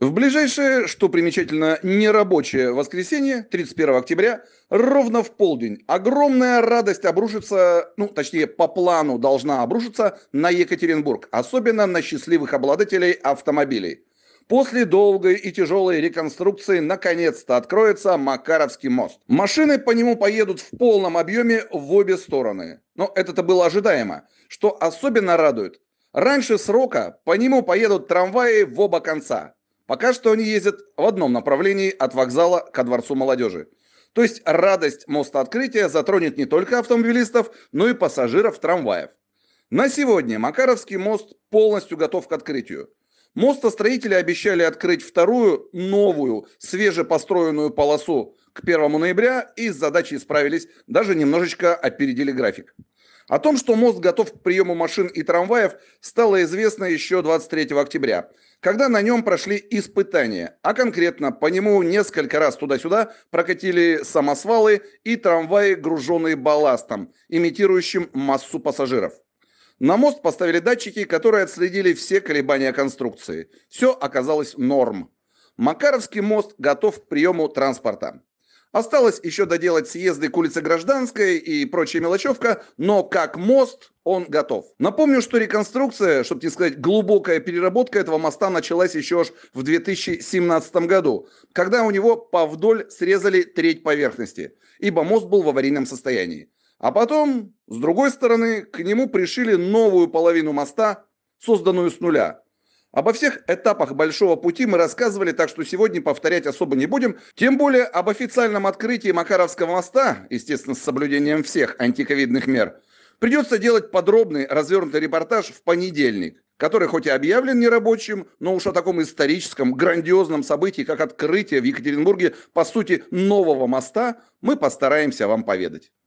В ближайшее, что примечательно, нерабочее воскресенье, 31 октября, ровно в полдень, огромная радость обрушится, ну, точнее, по плану должна обрушиться на Екатеринбург, особенно на счастливых обладателей автомобилей. После долгой и тяжелой реконструкции наконец-то откроется Макаровский мост. Машины по нему поедут в полном объеме в обе стороны. Но это-то было ожидаемо. Что особенно радует, раньше срока по нему поедут трамваи в оба конца. Пока что они ездят в одном направлении от вокзала ко Дворцу молодежи. То есть радость моста открытия затронет не только автомобилистов, но и пассажиров трамваев. На сегодня Макаровский мост полностью готов к открытию. Мостостроители обещали открыть вторую, новую, свежепостроенную полосу к 1 ноября и с задачей справились, даже немножечко опередили график. О том, что мост готов к приему машин и трамваев, стало известно еще 23 октября, когда на нем прошли испытания, а конкретно по нему несколько раз туда-сюда прокатили самосвалы и трамваи, груженные балластом, имитирующим массу пассажиров. На мост поставили датчики, которые отследили все колебания конструкции. Все оказалось норм. Макаровский мост готов к приему транспорта. Осталось еще доделать съезды к улице Гражданской и прочая мелочевка, но как мост он готов. Напомню, что реконструкция, чтобы не сказать глубокая переработка этого моста началась еще аж в 2017 году, когда у него по вдоль срезали треть поверхности, ибо мост был в аварийном состоянии. А потом, с другой стороны, к нему пришили новую половину моста, созданную с нуля – Обо всех этапах большого пути мы рассказывали, так что сегодня повторять особо не будем. Тем более об официальном открытии Макаровского моста, естественно, с соблюдением всех антиковидных мер, придется делать подробный развернутый репортаж в понедельник который хоть и объявлен нерабочим, но уж о таком историческом, грандиозном событии, как открытие в Екатеринбурге, по сути, нового моста, мы постараемся вам поведать.